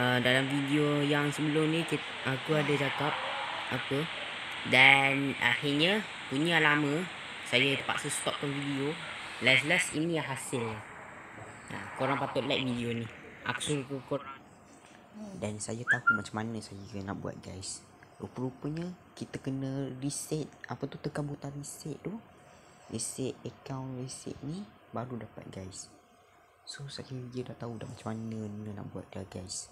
Ah, dalam video yang sebelum ni aku ada cakap apa dan akhirnya punya lama saya terpaksa stopkan video last last ini hasil ha, ah, korang patut like video ni aku suruh korang dan saya tahu macam mana saya nak buat guys rupa-rupanya kita kena reset apa tu tekan butang reset tu reset account reset ni baru dapat guys so saya dia dah tahu dah macam mana nak buat dah guys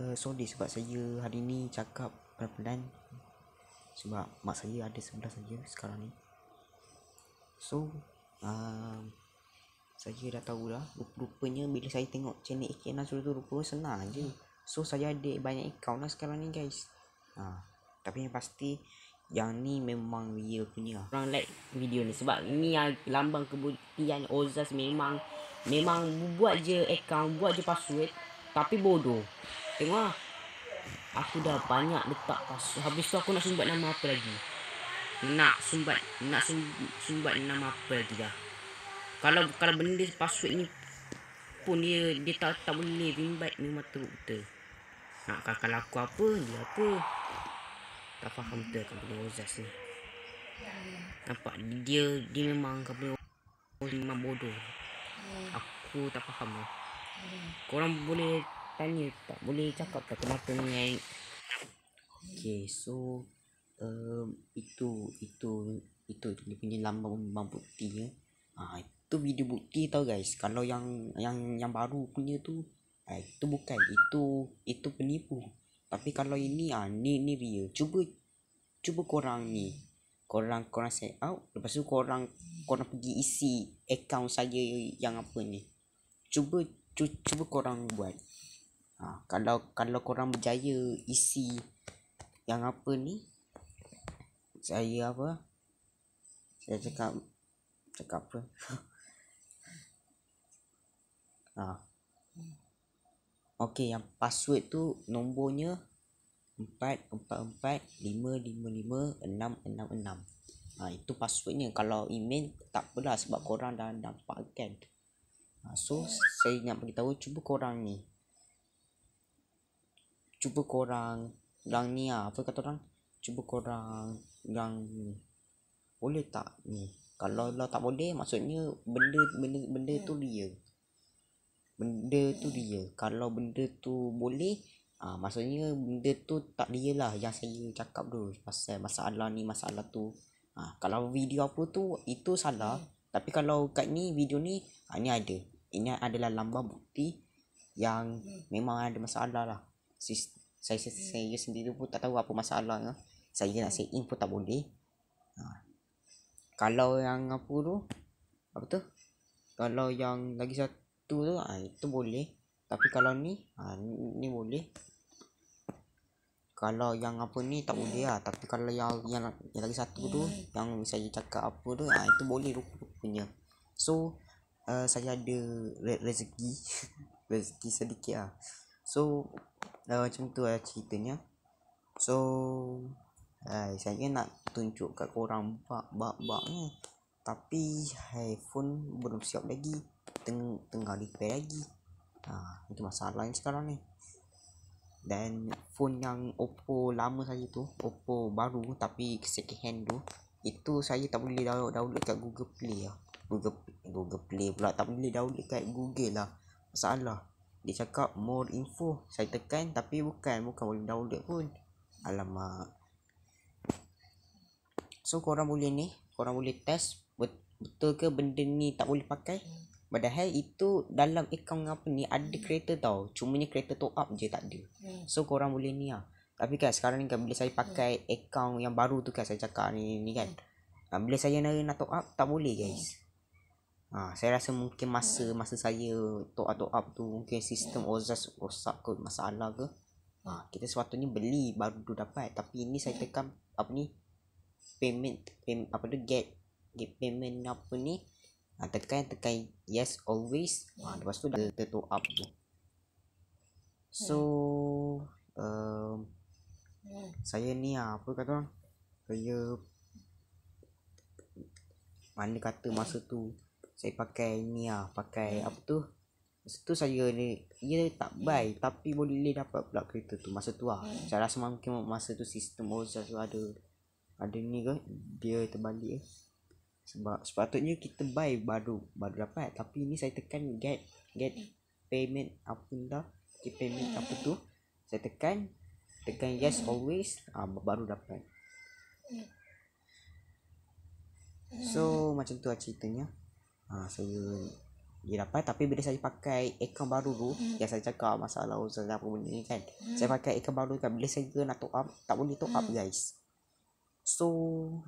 uh, eh, sorry sebab saya hari ni cakap pelan-pelan sebab mak saya ada sebelah saya sekarang ni so uh, saya dah tahulah rupanya bila saya tengok channel AK Nasrul tu rupanya senang je so saya ada banyak account lah sekarang ni guys uh, tapi yang pasti yang ni memang real punya Orang like video ni sebab ni lambang kebuktian Ozas memang Memang buat je account, buat je password Tapi bodoh Tengok lah. Aku dah banyak letak pas Habis tu aku nak sumbat nama apa lagi Nak sumbat Nak sumbat nama apa lagi dah Kalau kalau benda password ni Pun dia Dia tak, tak boleh Rimbat ni mata buta Nak kakak aku apa Dia apa Tak faham betul Kau punya Ozas ni Nampak dia Dia memang Kau punya Ozas memang bodoh Aku tak faham lah Korang boleh tanya tak boleh cakap tak kenapa ni okay so um, itu itu itu dia punya lambang lambang buktinya ah ha, itu video bukti tau guys kalau yang yang yang baru punya tu eh, itu bukan itu itu penipu tapi kalau ini ah ha, ni ni real cuba cuba korang ni korang korang set out lepas tu korang korang pergi isi account saya yang apa ni cuba cu cuba korang buat ha, kalau kalau korang berjaya isi yang apa ni saya apa saya cakap cakap apa ha. Okey yang password tu nombornya 44455566. Ha itu passwordnya. Kalau email tak apalah sebab korang dah nampak kan. Ha, so saya nak bagi tahu cuba korang ni cuba korang yang ni lah, apa kata orang cuba korang yang boleh tak ni kalau lah tak boleh maksudnya benda benda benda tu hmm. dia benda tu hmm. dia kalau benda tu boleh ah maksudnya benda tu tak dia lah yang saya cakap tu pasal masalah ni masalah tu ah kalau video apa tu itu salah hmm. tapi kalau kat ni video ni ha, ni ada ini adalah lambang bukti yang memang ada masalah lah saya, saya, hmm. saya sendiri pun tak tahu apa masalahnya saya nak hmm. say in pun tak boleh ha. kalau yang apa tu apa tu kalau yang lagi satu tu ha, itu boleh tapi kalau ni ha, ni boleh kalau yang apa ni tak hmm. boleh lah tapi kalau yang yang, yang lagi satu tu yang saya cakap apa tu ha, itu boleh rupanya so uh, saya ada re- rezeki rezeki sedikit lah so uh, macam tu lah ceritanya so hai, saya nak tunjuk kat korang bak bak bak ni tapi iPhone belum siap lagi Teng tengah repair lagi ha, itu masalah yang sekarang ni dan phone yang Oppo lama saya tu Oppo baru tapi second hand tu itu saya tak boleh download download kat Google Play lah Google Google Play pula tak boleh download kat Google lah masalah dia cakap more info Saya tekan tapi bukan Bukan boleh download pun Alamak So korang boleh ni Korang boleh test Betul ke benda ni tak boleh pakai Padahal itu dalam akaun apa ni Ada hmm. kereta tau cuma ni kereta top up je tak hmm. So korang boleh ni lah Tapi kan sekarang ni kan Bila saya pakai hmm. akaun yang baru tu kan Saya cakap ni, ni kan Bila saya nak top up Tak boleh guys yeah. Ha, saya rasa mungkin masa masa saya top up, top up tu mungkin sistem OZAS rosak ke masalah ke. Ha, kita sepatutnya beli baru tu dapat tapi ini saya tekan apa ni payment payment apa tu get get payment apa ni ha, tekan tekan yes always ha, lepas tu dah ter top up tu. So um, saya ni ha, apa kata orang saya mana kata masa tu saya pakai ni lah pakai hmm. apa tu masa tu saya ni ia tak hmm. buy tapi boleh dapat pula kereta tu masa tu lah saya hmm. rasa mungkin masa tu sistem Ozza oh, tu ada ada ni ke dia terbalik eh. sebab sepatutnya kita buy baru baru dapat tapi ni saya tekan get get payment apa dah get payment apa tu saya tekan tekan yes always ah uh, baru dapat So macam tu lah ceritanya ha, saya dia dapat tapi bila saya pakai account baru tu hmm. yang saya cakap masalah usaha apa benda ni kan hmm. saya pakai account baru kan bila saya nak top up tak boleh top up hmm. guys so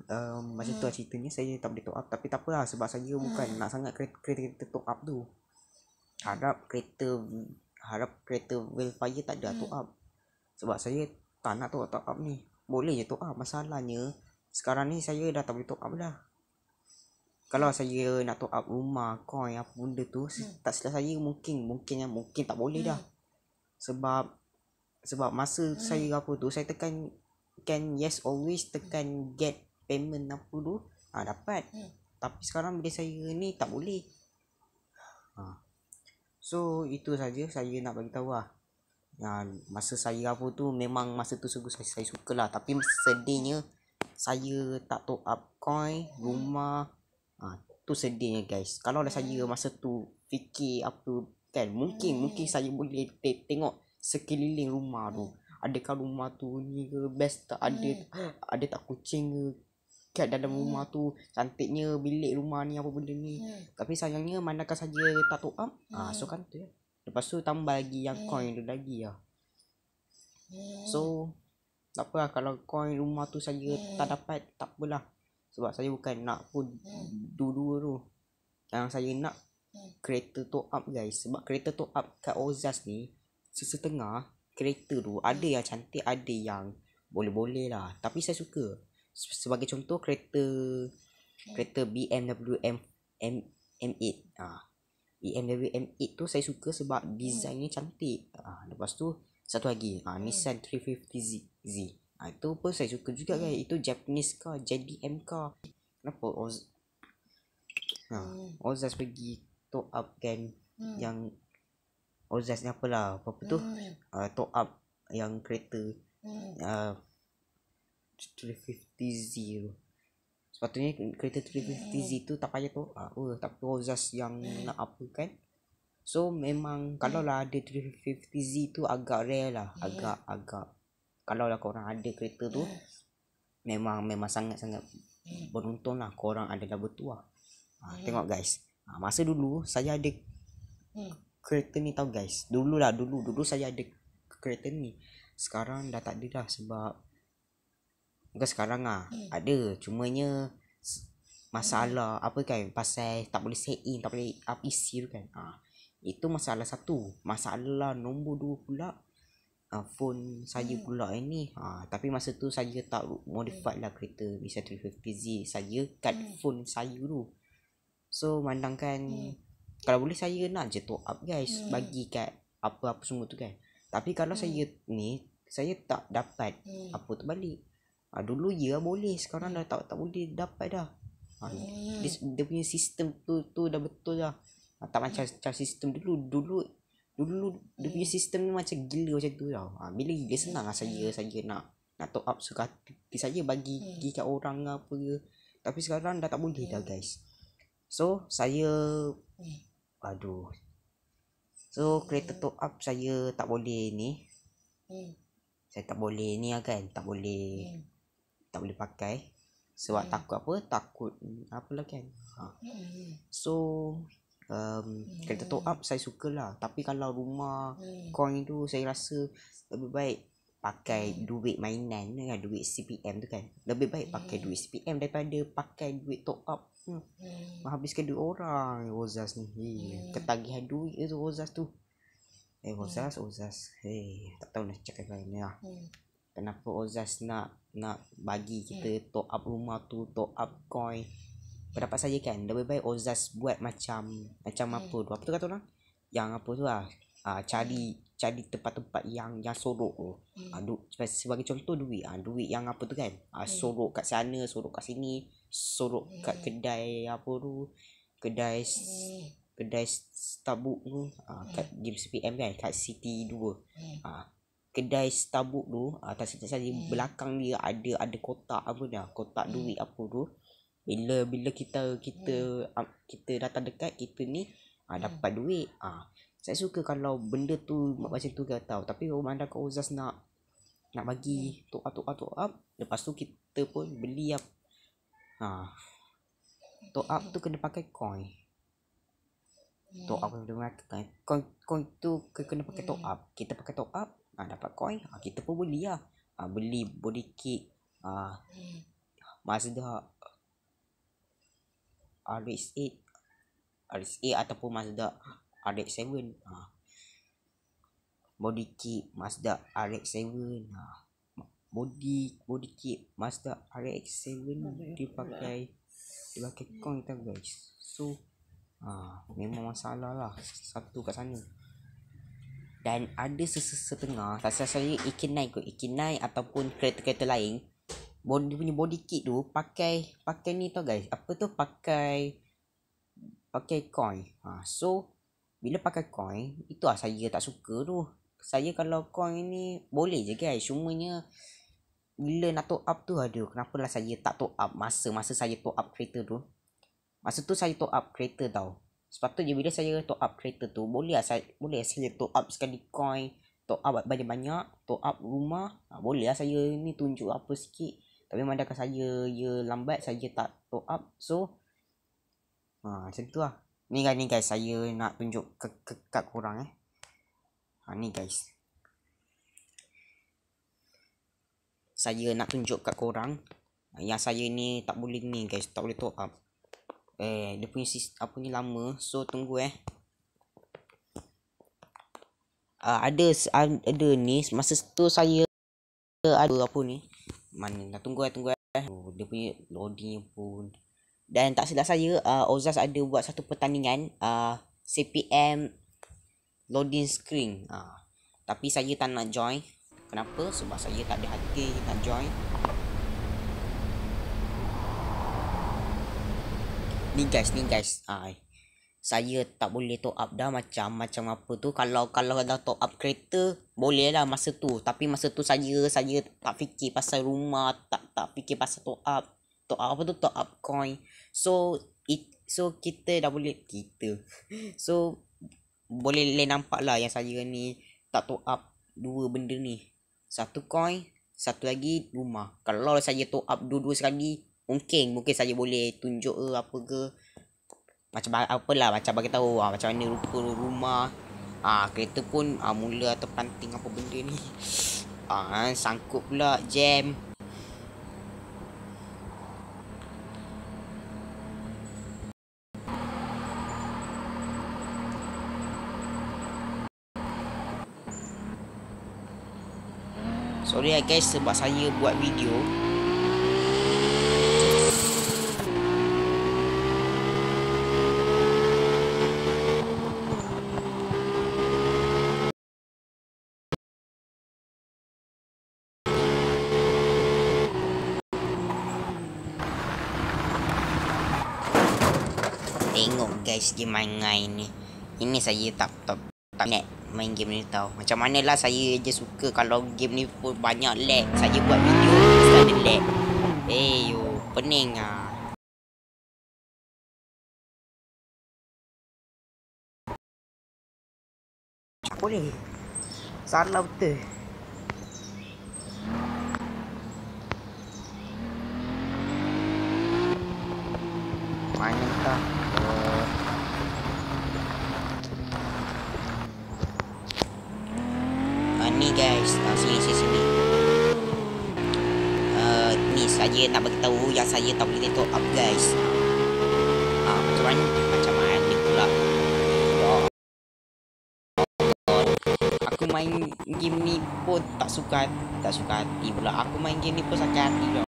um, macam hmm. tu lah hmm. ceritanya saya tak boleh top up tapi tak apalah sebab saya hmm. bukan nak sangat kereta kereta top up tu harap kereta harap kereta wildfire tak ada hmm. top up sebab saya tak nak top up, top up ni boleh je top up masalahnya sekarang ni saya dah tak boleh top up dah kalau saya nak top up rumah, coin apa benda tu, hmm. tak silap saya mungkin mungkin yang mungkin tak boleh hmm. dah. Sebab sebab masa hmm. saya apa tu, saya tekan can yes always tekan hmm. get payment apa tu, ah ha, dapat. Hmm. Tapi sekarang bila saya ni tak boleh. Ha. So itu saja saya nak bagi tahu lah. Ya, masa saya apa tu memang masa tu saya, saya, saya suka lah tapi sedihnya saya tak top up coin hmm. rumah hmm ha, tu sedihnya guys kalau lah saya masa tu fikir apa kan mungkin hmm. mungkin saya boleh tengok sekeliling rumah tu adakah rumah tu ni ke best tak ada hmm. ada tak kucing ke kat dalam hmm. rumah tu cantiknya bilik rumah ni apa benda ni hmm. tapi sayangnya manakah saja tak tahu ah hmm. ha, so hmm. kan tu ya. lepas tu tambah lagi yang hmm. coin tu lagi ah hmm. so tak apalah kalau coin rumah tu saya hmm. tak dapat tak apalah sebab saya bukan nak pun dua-dua tu yang saya nak kereta tu up guys sebab kereta tu up kat Ozas ni sesetengah kereta tu ada yang cantik ada yang boleh-boleh lah tapi saya suka sebagai contoh kereta kereta BMW M, M M8 ah BMW M8 tu saya suka sebab desainnya cantik ah lepas tu satu lagi ah Nissan 350Z Z. Ha, ah, itu pun saya suka juga kan. Hmm. Itu Japanese car, JDM car. Kenapa Oz... Ha, ah, hmm. Ozas pergi to up kan hmm. yang Ozas ni apalah, apa, -apa tu? Hmm. Uh, top up yang kereta hmm. uh, 350Z Sepatutnya kereta 350Z hmm. tu tak payah tu. Ah, uh, oh, tapi Ozas yang hmm. nak apa kan? So memang kalau lah ada 350Z tu agak rare lah, agak-agak kalau lah korang ada kereta tu memang memang sangat-sangat hmm. beruntung lah korang ada double tu ah, Ha, hmm. tengok guys. Ha, masa dulu saya ada hmm. kereta ni tau guys. Dulu lah, dulu dulu saya ada kereta ni. Sekarang dah tak ada dah sebab Bukan sekarang lah hmm. Ada Cumanya Masalah Apa kan Pasal tak boleh set in Tak boleh up isi tu kan ha. Itu masalah satu Masalah nombor dua pula uh, phone saya hmm. pula ini eh, ha ah, tapi masa tu saya tak modify lah hmm. lah kereta B150 Z saya kat hmm. phone saya tu. so mandangkan hmm. kalau boleh saya nak je top up guys hmm. bagi kat apa-apa semua tu kan tapi kalau hmm. saya ni saya tak dapat hmm. apa tu balik uh, ah, dulu ya boleh sekarang hmm. dah tak tak boleh dapat dah Hmm. Dia, dia punya sistem tu tu dah betul lah Tak macam hmm. macam sistem dulu Dulu Dulu dia punya sistem ni macam gila macam tu tau. Ha, bila gila senang lah saya, hmm. saya nak nak top up suka hati saya bagi gigi hmm. kat orang apa ke. Tapi sekarang dah tak boleh dah hmm. guys. So saya aduh. So kereta top up saya tak boleh ni. Saya tak boleh ni lah kan. Tak boleh tak boleh pakai. Sebab takut apa? Takut apa lah kan. Ha. So um, hmm. kereta tow up saya lah tapi kalau rumah coin hmm. tu saya rasa lebih baik pakai hmm. duit mainan ya duit CPM tu kan lebih baik pakai duit CPM daripada pakai duit top up hmm. menghabiskan duit orang Ozas ni hey. ketagihan duit tu Ozas tu Eh hey, Ozas, hmm. Ozas. Hey, tak tahu nak cakap macam ni lah. Kenapa Ozas nak nak bagi kita hmm. top up rumah tu, top up coin pendapat saya kan lebih baik Ozas buat macam macam hey. apa tu apa tu kata orang yang apa tu lah ah cari cari tempat-tempat yang yang sorok tu hmm. uh, du, sebagai contoh duit uh, duit yang apa tu kan ah hey. Hmm. sorok kat sana sorok kat sini sorok hey. Hmm. kat kedai apa tu kedai hey. Hmm. kedai Starbuck tu ah kat hey. game CPM kan kat City 2 hey. uh, kedai Starbuck tu uh, tak silap saya hey. belakang dia ada ada kotak apa dah kotak hey. duit apa tu bila bila kita kita hmm. kita datang dekat kita ni ah, hmm. ah dapat duit ah saya suka kalau benda tu macam tu ke tahu tapi kalau mana kau uzas nak nak bagi tu atu atu up lepas tu kita pun beli up ha ah, tu up tu kena pakai coin tu up hmm. kena pakai coin coin, coin tu kena pakai tu hmm. up kita pakai tu up ah ha, dapat coin ha, kita pun beli lah ha, beli body kit ah ha, hmm. masa dah RX8 RX8 ataupun Mazda RX7 ha. body kit Mazda RX7 ha. body body kit Mazda RX7 dia lah. pakai dia pakai coin tau guys so ha, memang masalah lah satu kat sana dan ada sesetengah tak saya AK9 kot AK9 ataupun kereta-kereta lain body, punya body kit tu pakai pakai ni tau guys. Apa tu pakai pakai coin. Ha, so bila pakai coin, itu lah saya tak suka tu. Saya kalau coin ni boleh je guys. Cumanya bila nak top up tu ada. lah saya tak top up masa-masa saya top up kereta tu. Masa tu saya top up kereta tau. Sepatutnya bila saya top up kereta tu boleh lah saya boleh lah saya top up sekali coin top up banyak-banyak, top up rumah. Ha, boleh lah saya ni tunjuk apa sikit. Tapi madakan saja dia ya lambat saya tak to up. So ha macam tu lah. Ni kan ni guys saya nak tunjuk ke ke kat korang eh. Ha ni guys. Saya nak tunjuk kat korang yang saya ni tak boleh ni guys, tak boleh to up. Eh dia punya apa ni lama. So tunggu eh. Uh, ada ada ni masa tu saya ada apa ni mana nak tunggu eh tunggu eh oh, dia punya loading pun dan tak silap saya uh, Ozas ada buat satu pertandingan uh, CPM loading screen uh, tapi saya tak nak join kenapa sebab saya tak ada hati nak join ni guys ni guys ai uh, saya tak boleh top up dah macam macam apa tu kalau kalau dah top up kereta boleh lah masa tu tapi masa tu saya saya tak fikir pasal rumah tak tak fikir pasal top up top up apa tu top up coin so it so kita dah boleh kita so boleh le nampak lah yang saya ni tak top up dua benda ni satu coin satu lagi rumah kalau saya top up dua-dua sekali mungkin mungkin saya boleh tunjuk ke apa ke macam apa lah macam bagi tahu ah macam mana rupa rumah ah kereta pun ah mula atau panting apa benda ni ah sangkut pula jam Sorry guys sebab saya buat video tengok guys game main, main ni ini saya tap-tap tak net main game ni tau macam mana lah saya je suka kalau game ni pun banyak lag saya buat video selalu lag eh hey, yo pening ah boleh salah betul mana guys langsung ah, isi sini uh, ni saja nak bagi tahu yang saya tak boleh top up guys ah uh, cuman macam main ni pula aku main game ni pun tak suka tak suka hati pula aku main game ni pun sakit hati pula